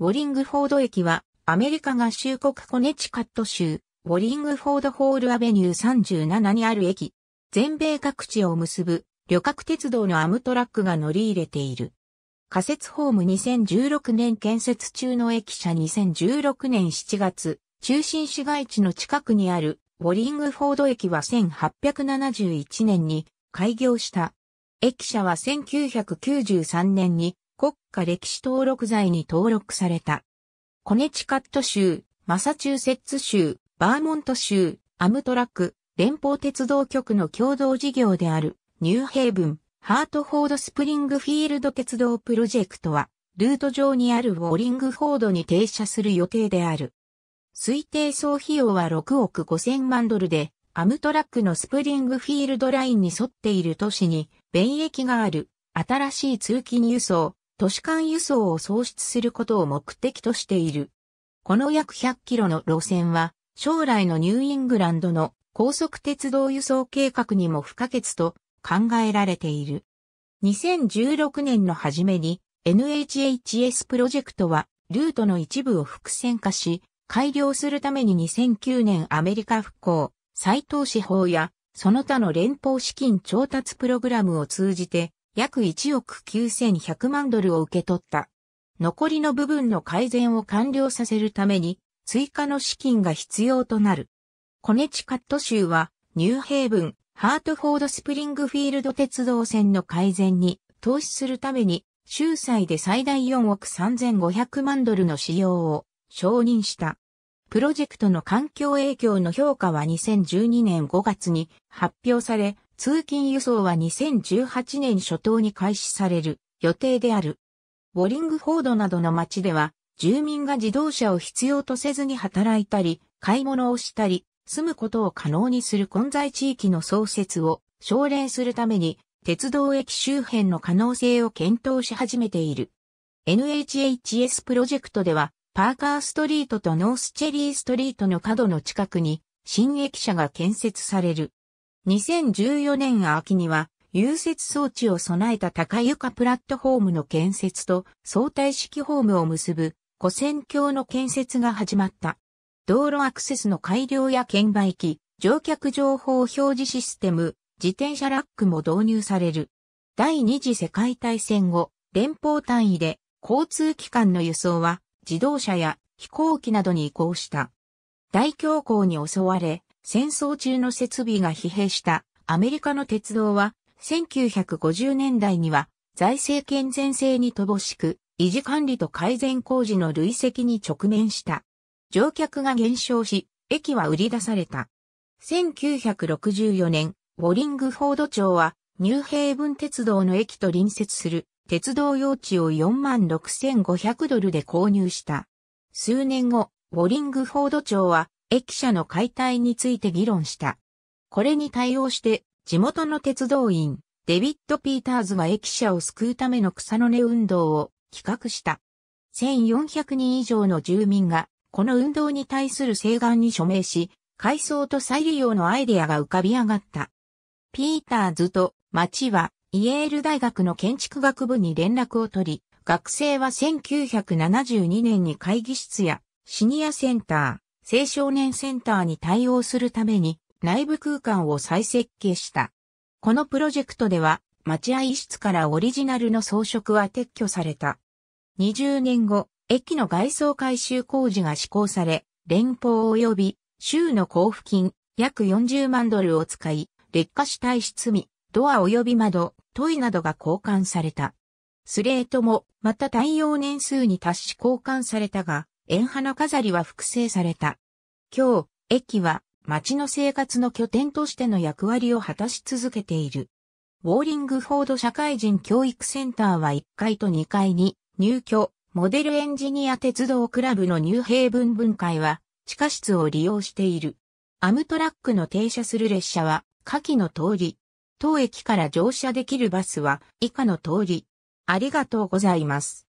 ウォリングフォード駅は、アメリカ合衆国コネチカット州、ウォリングフォードホールアベニュー37にある駅。全米各地を結ぶ旅客鉄道のアムトラックが乗り入れている。仮設ホーム2016年建設中の駅舎2016年7月、中心市街地の近くにあるウォリングフォード駅は1871年に開業した。駅舎は1993年に国家歴史登録財に登録された。コネチカット州、マサチューセッツ州、バーモント州、アムトラック、連邦鉄道局の共同事業である、ニューヘイブン、ハートフォードスプリングフィールド鉄道プロジェクトは、ルート上にあるウォーリングフォードに停車する予定である。推定総費用は6億5000万ドルで、アムトラックのスプリングフィールドラインに沿っている都市に、便益がある、新しい通勤輸送、都市間輸送を創出することを目的としている。この約100キロの路線は、将来のニューイングランドの高速鉄道輸送計画にも不可欠と考えられている。2016年の初めに NHHS プロジェクトはルートの一部を複線化し、改良するために2009年アメリカ復興、再投資法やその他の連邦資金調達プログラムを通じて約1億9100万ドルを受け取った。残りの部分の改善を完了させるために、追加の資金が必要となる。コネチカット州は、ニューヘイブン、ハートフォードスプリングフィールド鉄道線の改善に投資するために、州債で最大4億3500万ドルの使用を承認した。プロジェクトの環境影響の評価は2012年5月に発表され、通勤輸送は2018年初頭に開始される予定である。ボリングフォードなどの街では、住民が自動車を必要とせずに働いたり、買い物をしたり、住むことを可能にする混在地域の創設を奨励するために、鉄道駅周辺の可能性を検討し始めている。NHHS プロジェクトでは、パーカーストリートとノースチェリーストリートの角の近くに、新駅舎が建設される。2014年秋には、融雪装置を備えた高床プラットフォームの建設と相対式ホームを結ぶ古線橋の建設が始まった。道路アクセスの改良や券売機、乗客情報表示システム、自転車ラックも導入される。第二次世界大戦後、連邦単位で交通機関の輸送は自動車や飛行機などに移行した。大恐慌に襲われ、戦争中の設備が疲弊したアメリカの鉄道は1950年代には財政健全性に乏しく維持管理と改善工事の累積に直面した。乗客が減少し、駅は売り出された。1964年、ボリングフォード町はニューヘイブン鉄道の駅と隣接する鉄道用地を46,500ドルで購入した。数年後、ボリングフォード町は駅舎の解体について議論した。これに対応して、地元の鉄道員、デビッド・ピーターズは駅舎を救うための草の根運動を企画した。1400人以上の住民が、この運動に対する請願に署名し、改装と再利用のアイデアが浮かび上がった。ピーターズと町は、イエール大学の建築学部に連絡を取り、学生は1972年に会議室やシニアセンター、青少年センターに対応するために内部空間を再設計した。このプロジェクトでは待合室からオリジナルの装飾は撤去された。20年後、駅の外装改修工事が施行され、連邦及び州の交付金約40万ドルを使い、劣化したい室味、ドア及び窓、トイなどが交換された。スレートもまた耐用年数に達し交換されたが、円の飾りは複製された。今日、駅は町の生活の拠点としての役割を果たし続けている。ウォーリングフォード社会人教育センターは1階と2階に入居、モデルエンジニア鉄道クラブのニューヘイブン分解は地下室を利用している。アムトラックの停車する列車は下記の通り。当駅から乗車できるバスは以下の通り。ありがとうございます。